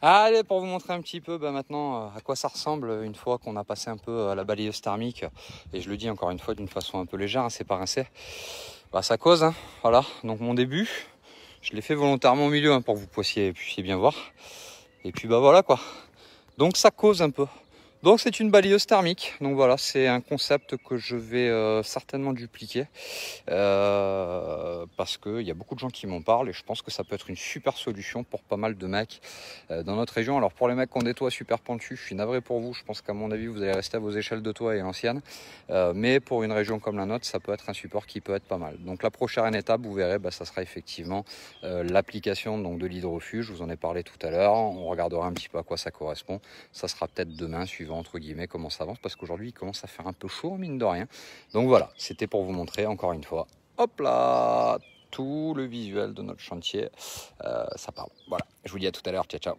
Allez, pour vous montrer un petit peu bah, maintenant euh, à quoi ça ressemble une fois qu'on a passé un peu euh, à la balayeuse thermique, et je le dis encore une fois d'une façon un peu légère, hein, c'est pas bah, ça cause, hein, voilà, donc mon début, je l'ai fait volontairement au milieu hein, pour que vous puissiez, puissiez bien voir, et puis bah voilà quoi, donc ça cause un peu. Donc c'est une balayeuse thermique. Donc voilà, c'est un concept que je vais euh, certainement dupliquer. Euh, parce qu'il y a beaucoup de gens qui m'en parlent et je pense que ça peut être une super solution pour pas mal de mecs euh, dans notre région. Alors pour les mecs qui ont des toits super pentus, je suis navré pour vous, je pense qu'à mon avis vous allez rester à vos échelles de toit et anciennes, euh, mais pour une région comme la nôtre, ça peut être un support qui peut être pas mal. Donc la prochaine étape, vous verrez, bah, ça sera effectivement euh, l'application donc de l'hydrofuge, je vous en ai parlé tout à l'heure, on regardera un petit peu à quoi ça correspond, ça sera peut-être demain suivant entre guillemets comment ça avance parce qu'aujourd'hui il commence à faire un peu chaud mine de rien. Donc voilà, c'était pour vous montrer encore une fois hop là, tout le visuel de notre chantier, euh, ça parle. Voilà, je vous dis à tout à l'heure, ciao ciao.